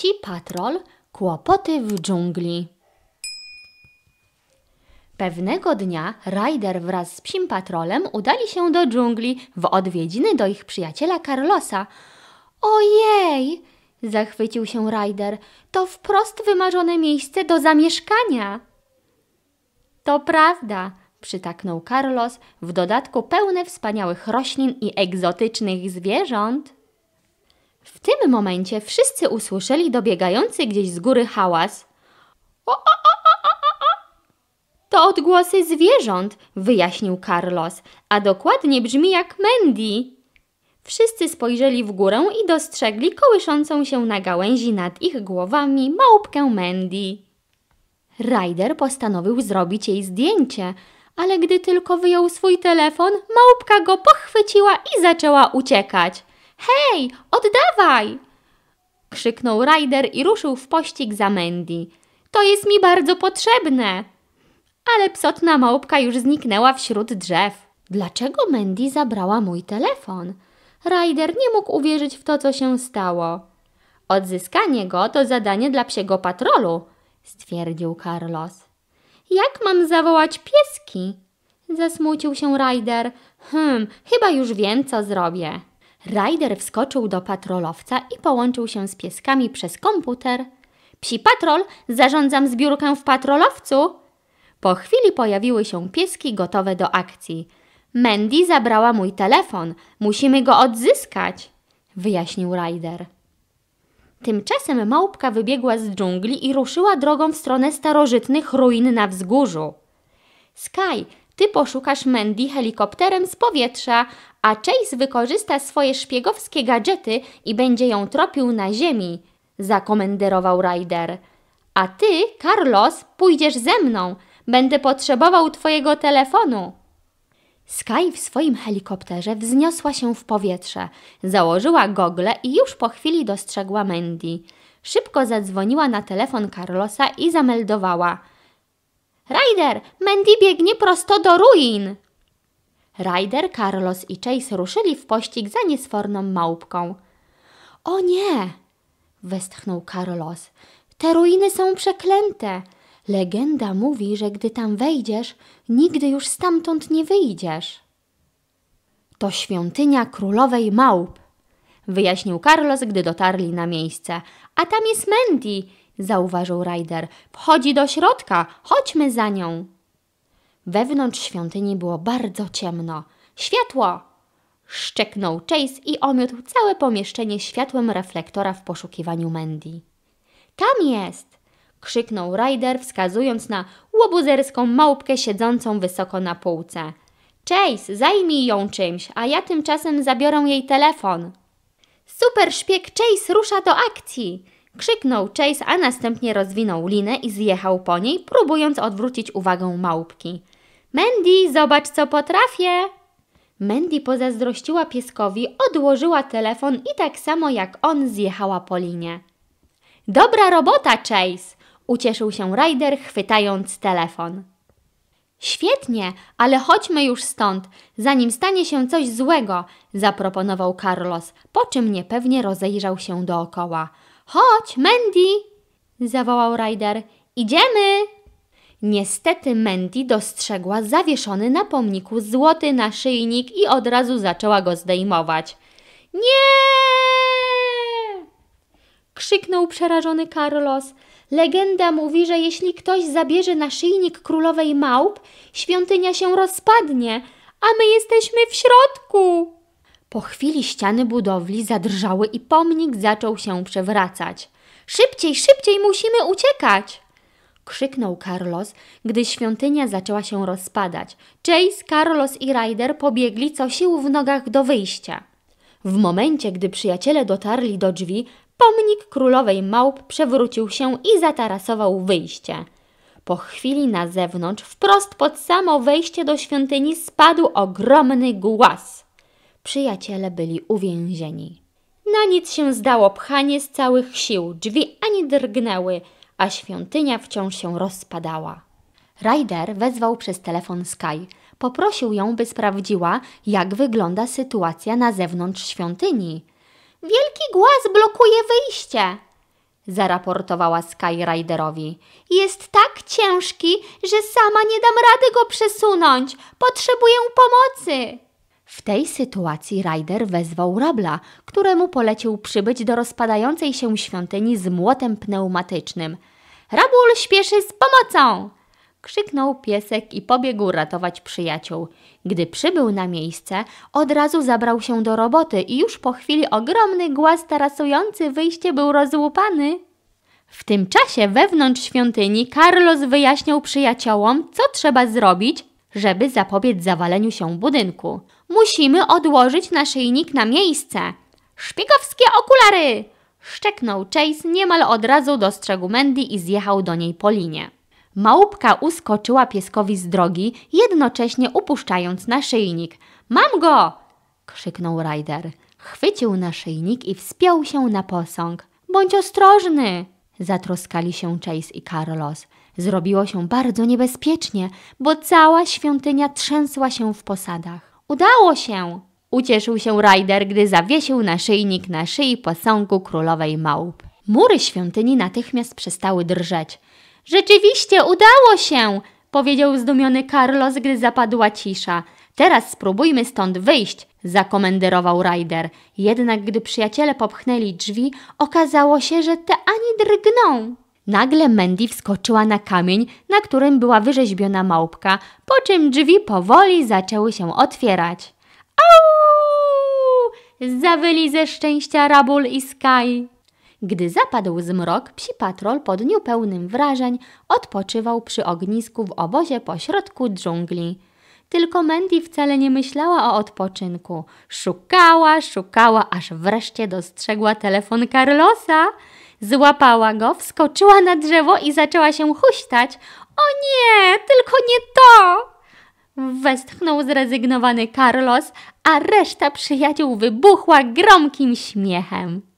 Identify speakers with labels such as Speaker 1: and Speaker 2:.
Speaker 1: Psi Patrol Kłopoty w dżungli Pewnego dnia Ryder wraz z psim patrolem udali się do dżungli w odwiedziny do ich przyjaciela Carlosa. Ojej! zachwycił się Ryder. To wprost wymarzone miejsce do zamieszkania. To prawda, przytaknął Carlos, w dodatku pełne wspaniałych roślin i egzotycznych zwierząt. W tym momencie wszyscy usłyszeli dobiegający gdzieś z góry hałas. O, o, o, to odgłosy zwierząt, wyjaśnił Carlos, a dokładnie brzmi jak Mandy. Wszyscy spojrzeli w górę i dostrzegli kołyszącą się na gałęzi nad ich głowami małpkę Mandy. Ryder postanowił zrobić jej zdjęcie, ale gdy tylko wyjął swój telefon, małpka go pochwyciła i zaczęła uciekać. Hej, oddawaj! Krzyknął Ryder i ruszył w pościg za Mandy. To jest mi bardzo potrzebne! Ale psotna małpka już zniknęła wśród drzew. Dlaczego Mandy zabrała mój telefon? Ryder nie mógł uwierzyć w to, co się stało. Odzyskanie go to zadanie dla psiego patrolu, stwierdził Carlos. Jak mam zawołać pieski? Zasmucił się Ryder. Hmm, chyba już wiem, co zrobię. Ryder wskoczył do patrolowca i połączył się z pieskami przez komputer. Psi patrol, zarządzam zbiórkę w patrolowcu! Po chwili pojawiły się pieski gotowe do akcji. Mandy zabrała mój telefon, musimy go odzyskać, wyjaśnił Ryder. Tymczasem małpka wybiegła z dżungli i ruszyła drogą w stronę starożytnych ruin na wzgórzu. Sky, ty poszukasz Mandy helikopterem z powietrza, a Chase wykorzysta swoje szpiegowskie gadżety i będzie ją tropił na ziemi, zakomenderował Ryder. A ty, Carlos, pójdziesz ze mną. Będę potrzebował twojego telefonu. Sky w swoim helikopterze wzniosła się w powietrze, założyła gogle i już po chwili dostrzegła Mandy. Szybko zadzwoniła na telefon Carlosa i zameldowała – Ryder, Mandy biegnie prosto do ruin! Ryder, Carlos i Chase ruszyli w pościg za niesforną małpką. O nie! westchnął Carlos. Te ruiny są przeklęte. Legenda mówi, że gdy tam wejdziesz, nigdy już stamtąd nie wyjdziesz. To świątynia królowej małp, wyjaśnił Carlos, gdy dotarli na miejsce. A tam jest Mandy zauważył Ryder. Wchodzi do środka, chodźmy za nią. Wewnątrz świątyni było bardzo ciemno. Światło! Szczeknął Chase i omiótł całe pomieszczenie światłem reflektora w poszukiwaniu Mandy. Tam jest! krzyknął Ryder, wskazując na łobuzerską małpkę siedzącą wysoko na półce. Chase, zajmij ją czymś, a ja tymczasem zabiorę jej telefon. Super szpieg Chase rusza do akcji! Krzyknął Chase, a następnie rozwinął linę i zjechał po niej, próbując odwrócić uwagę małpki. Mandy, zobacz co potrafię! Mandy pozazdrościła pieskowi, odłożyła telefon i tak samo jak on zjechała po linie. Dobra robota, Chase! Ucieszył się Ryder, chwytając telefon. Świetnie, ale chodźmy już stąd, zanim stanie się coś złego, zaproponował Carlos, po czym niepewnie rozejrzał się dookoła. Chodź, Mandy! zawołał Ryder. Idziemy! Niestety Mandy dostrzegła zawieszony na pomniku złoty naszyjnik i od razu zaczęła go zdejmować. Nie! krzyknął przerażony Carlos. Legenda mówi, że jeśli ktoś zabierze naszyjnik królowej małp, świątynia się rozpadnie, a my jesteśmy w środku. Po chwili ściany budowli zadrżały i pomnik zaczął się przewracać. Szybciej, szybciej musimy uciekać! krzyknął Carlos, gdy świątynia zaczęła się rozpadać. Chase, Carlos i Ryder pobiegli co sił w nogach do wyjścia. W momencie, gdy przyjaciele dotarli do drzwi, pomnik królowej małp przewrócił się i zatarasował wyjście. Po chwili na zewnątrz, wprost pod samo wejście do świątyni, spadł ogromny głaz. Przyjaciele byli uwięzieni. Na nic się zdało pchanie z całych sił, drzwi ani drgnęły, a świątynia wciąż się rozpadała. Ryder wezwał przez telefon Sky. Poprosił ją, by sprawdziła, jak wygląda sytuacja na zewnątrz świątyni. Wielki głaz blokuje wyjście, zaraportowała Sky Riderowi. Jest tak ciężki, że sama nie dam rady go przesunąć. Potrzebuję pomocy. W tej sytuacji Ryder wezwał rabla, któremu polecił przybyć do rozpadającej się świątyni z młotem pneumatycznym. Rabul śpieszy z pomocą! Krzyknął piesek i pobiegł ratować przyjaciół. Gdy przybył na miejsce, od razu zabrał się do roboty i już po chwili ogromny głaz tarasujący wyjście był rozłupany. W tym czasie wewnątrz świątyni Carlos wyjaśniał przyjaciołom, co trzeba zrobić, żeby zapobiec zawaleniu się budynku. Musimy odłożyć naszyjnik na miejsce. Szpiegowskie okulary! Szczeknął Chase, niemal od razu dostrzegł Mandy i zjechał do niej po linie. Małpka uskoczyła pieskowi z drogi, jednocześnie upuszczając naszyjnik. Mam go! krzyknął Ryder. Chwycił naszyjnik i wspiął się na posąg. Bądź ostrożny! Zatroskali się Chase i Carlos. Zrobiło się bardzo niebezpiecznie, bo cała świątynia trzęsła się w posadach. Udało się! Ucieszył się Ryder, gdy zawiesił naszyjnik na szyi posągu królowej małp. Mury świątyni natychmiast przestały drżeć. Rzeczywiście, udało się! Powiedział zdumiony Carlos, gdy zapadła cisza. Teraz spróbujmy stąd wyjść, zakomenderował Ryder. Jednak gdy przyjaciele popchnęli drzwi, okazało się, że te ani drgną. Nagle Mandy wskoczyła na kamień, na którym była wyrzeźbiona małpka, po czym drzwi powoli zaczęły się otwierać. Au! Zawyli ze szczęścia Rabul i Sky. Gdy zapadł zmrok, psi patrol po dniu pełnym wrażeń odpoczywał przy ognisku w obozie pośrodku dżungli. Tylko Mandy wcale nie myślała o odpoczynku. Szukała, szukała, aż wreszcie dostrzegła telefon Carlosa. Złapała go, wskoczyła na drzewo i zaczęła się huśtać. O nie, tylko nie to! Westchnął zrezygnowany Carlos, a reszta przyjaciół wybuchła gromkim śmiechem.